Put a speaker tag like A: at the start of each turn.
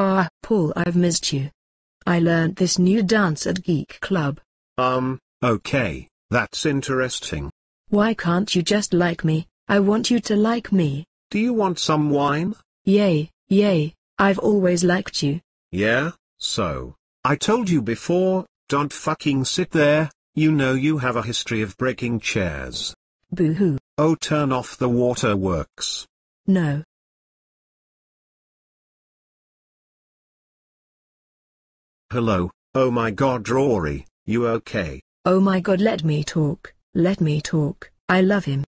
A: Ah, Paul I've missed you. I learned this new dance at Geek Club.
B: Um, okay, that's interesting.
A: Why can't you just like me? I want you to like me. Do you want some wine? Yay, yay, I've always liked you.
B: Yeah, so, I told you before, don't fucking sit there, you know you have a history of breaking chairs. Boo-hoo. Oh turn
C: off the waterworks. No, Hello, oh my god Rory, you okay? Oh my god let me talk, let me talk, I love him,